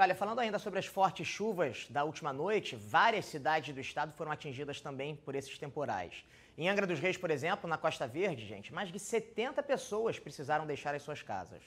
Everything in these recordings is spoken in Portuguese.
olha, falando ainda sobre as fortes chuvas da última noite, várias cidades do estado foram atingidas também por esses temporais. Em Angra dos Reis, por exemplo, na Costa Verde, gente, mais de 70 pessoas precisaram deixar as suas casas.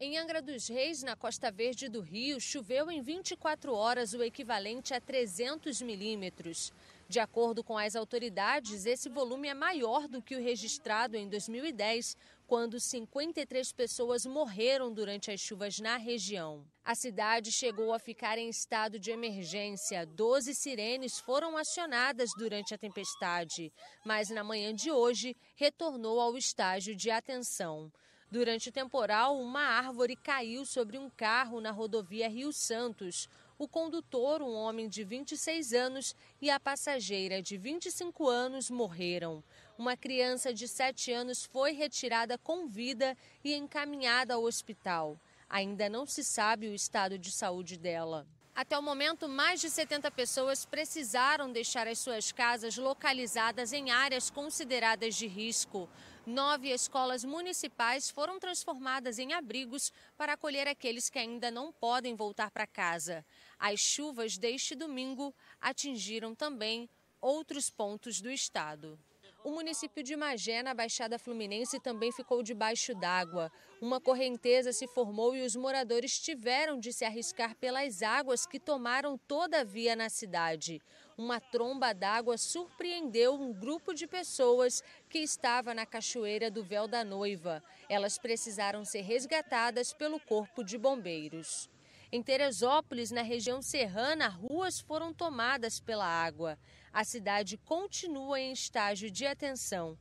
Em Angra dos Reis, na Costa Verde do Rio, choveu em 24 horas o equivalente a 300 milímetros. De acordo com as autoridades, esse volume é maior do que o registrado em 2010, quando 53 pessoas morreram durante as chuvas na região. A cidade chegou a ficar em estado de emergência. Doze sirenes foram acionadas durante a tempestade, mas na manhã de hoje retornou ao estágio de atenção. Durante o temporal, uma árvore caiu sobre um carro na rodovia Rio Santos o condutor, um homem de 26 anos, e a passageira de 25 anos morreram. Uma criança de 7 anos foi retirada com vida e encaminhada ao hospital. Ainda não se sabe o estado de saúde dela. Até o momento, mais de 70 pessoas precisaram deixar as suas casas localizadas em áreas consideradas de risco. Nove escolas municipais foram transformadas em abrigos para acolher aqueles que ainda não podem voltar para casa. As chuvas deste domingo atingiram também outros pontos do estado. O município de Magé, na Baixada Fluminense, também ficou debaixo d'água. Uma correnteza se formou e os moradores tiveram de se arriscar pelas águas que tomaram toda a via na cidade. Uma tromba d'água surpreendeu um grupo de pessoas que estava na cachoeira do Véu da Noiva. Elas precisaram ser resgatadas pelo Corpo de Bombeiros. Em Teresópolis, na região serrana, ruas foram tomadas pela água. A cidade continua em estágio de atenção